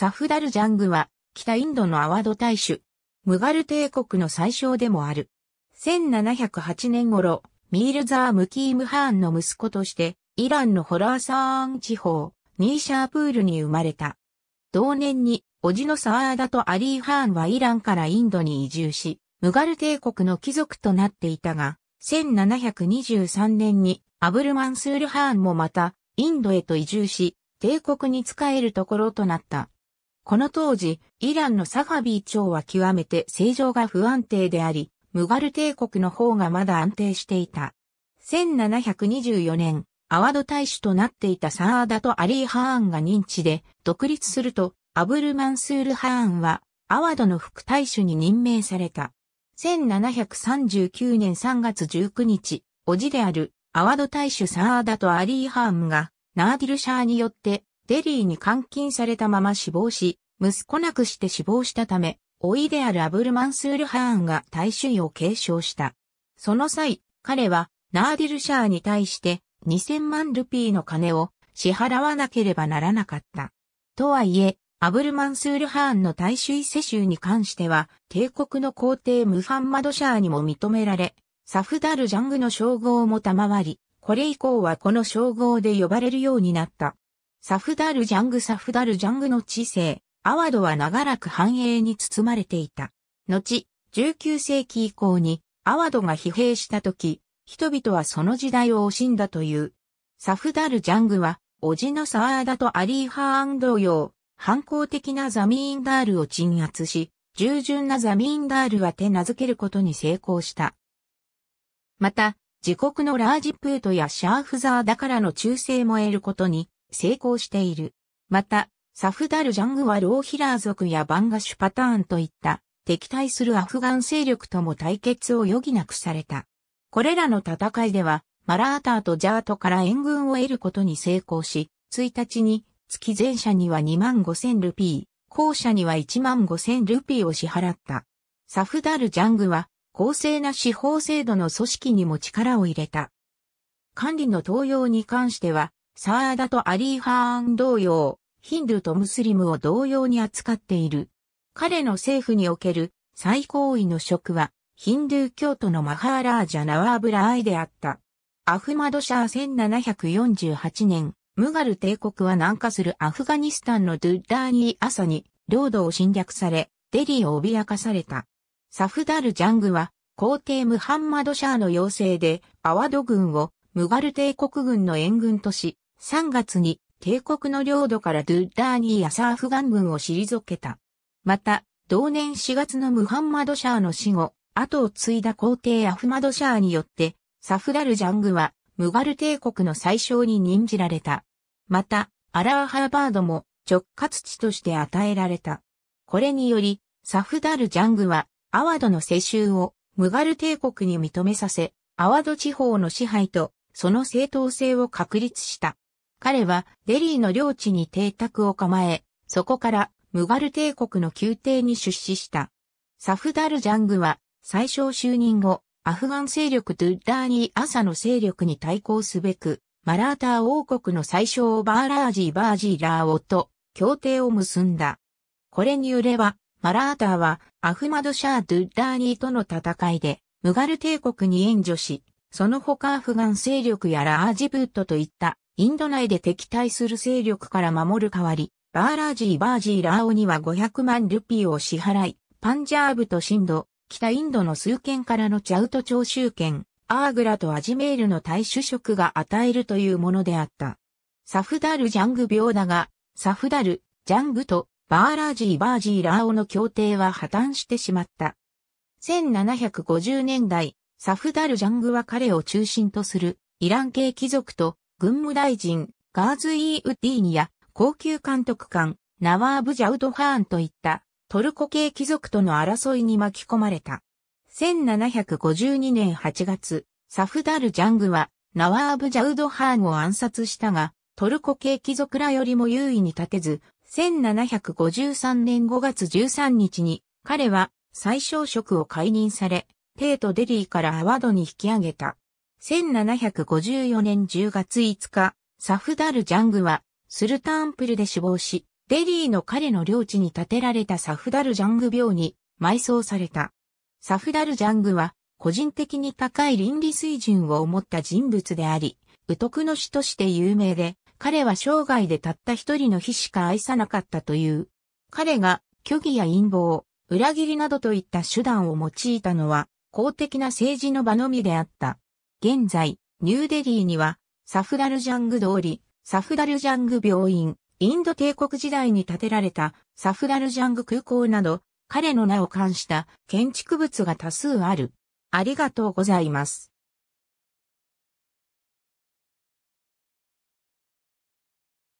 サフダルジャングは、北インドのアワド大主、ムガル帝国の最小でもある。1708年頃、ミールザー・ムキーム・ハーンの息子として、イランのホラーサーン地方、ニーシャープールに生まれた。同年に、おじのサーダとアリー・ハーンはイランからインドに移住し、ムガル帝国の貴族となっていたが、1723年にアブルマンスール・ハーンもまた、インドへと移住し、帝国に仕えるところとなった。この当時、イランのサファビー朝は極めて政情が不安定であり、ムガル帝国の方がまだ安定していた。1724年、アワド大使となっていたサーダとアリー・ハーンが認知で独立すると、アブル・マンスール・ハーンは、アワドの副大使に任命された。1739年3月19日、叔父であるアワド大使サーダとアリー・ハーンが、ナーディル・シャーによってデリーに監禁されたまま死亡し、息子なくして死亡したため、老いであるアブルマンスール・ハーンが大衆を継承した。その際、彼はナーディル・シャーに対して2000万ルピーの金を支払わなければならなかった。とはいえ、アブルマンスール・ハーンの大衆異世襲に関しては、帝国の皇帝ムハンマド・シャーにも認められ、サフダル・ジャングの称号も賜り、これ以降はこの称号で呼ばれるようになった。サフダルジャングサフダルジャングの知性、アワドは長らく繁栄に包まれていた。後、19世紀以降にアワドが疲弊した時、人々はその時代を惜しんだという。サフダルジャングは、おじのサーダとアリーハーン同様、反抗的なザミーンダールを鎮圧し、従順なザミーンダールは手名付けることに成功した。また、自国のラージプートやシャーフザーだからの忠誠も得ることに成功している。また、サフダルジャングはローヒラー族やバンガシュパターンといった敵対するアフガン勢力とも対決を余儀なくされた。これらの戦いでは、マラーターとジャートから援軍を得ることに成功し、1日に月前者には2万5千ルピー、後者には1万5千ルピーを支払った。サフダルジャングは、公正な司法制度の組織にも力を入れた。管理の登用に関しては、サーダとアリー・ハーン同様、ヒンドゥーとムスリムを同様に扱っている。彼の政府における最高位の職は、ヒンドゥー教徒のマハーラージャ・ナワーブラアイであった。アフマドシャー1748年、ムガル帝国は南下するアフガニスタンのドゥッダーニー朝に領土を侵略され、デリーを脅かされた。サフダル・ジャングは、皇帝ムハンマドシャーの要請でアワド軍をムガル帝国軍の援軍とし、3月に帝国の領土からドゥッダーニーやサーフガン軍を退けた。また、同年4月のムハンマドシャーの死後、後を継いだ皇帝アフマドシャーによって、サフダルジャングは、ムガル帝国の最小に任じられた。また、アラーハーバードも直轄地として与えられた。これにより、サフダルジャングは、アワドの世襲をムガル帝国に認めさせ、アワド地方の支配とその正当性を確立した。彼はデリーの領地に邸宅を構え、そこからムガル帝国の宮廷に出資した。サフダルジャングは最小就任後、アフガン勢力ドゥッダーニー朝の勢力に対抗すべく、マラーター王国の最小バーラージーバージーラーオと協定を結んだ。これによれば、マラーターはアフマドシャー・ドゥッダーニーとの戦いで、ムガル帝国に援助し、その他アフガン勢力やラージブートといったインド内で敵対する勢力から守る代わり、バーラージーバージーラーオには500万ルピーを支払い、パンジャーブとシンド、北インドの数県からのチャウト徴収権、アーグラとアジメールの大主職が与えるというものであった。サフダルジャング病だが、サフダル、ジャングとバーラージーバージーラーオの協定は破綻してしまった。1750年代、サフダルジャングは彼を中心とするイラン系貴族と軍務大臣ガーズ・イー・ウッディーニや高級監督官ナワーブ・ジャウド・ハーンといったトルコ系貴族との争いに巻き込まれた。1752年8月、サフダル・ジャングはナワーブ・ジャウド・ハーンを暗殺したが、トルコ系貴族らよりも優位に立てず、1753年5月13日に彼は最小職を解任され、帝都デリーからアワドに引き上げた。1754年10月5日、サフダル・ジャングは、スルターンプルで死亡し、デリーの彼の領地に建てられたサフダル・ジャング病に埋葬された。サフダル・ジャングは、個人的に高い倫理水準を持った人物であり、宇徳の死として有名で、彼は生涯でたった一人の日しか愛さなかったという。彼が虚偽や陰謀、裏切りなどといった手段を用いたのは、公的な政治の場のみであった。現在、ニューデリーには、サフダルジャング通り、サフダルジャング病院、インド帝国時代に建てられたサフダルジャング空港など、彼の名を冠した建築物が多数ある。ありがとうございます。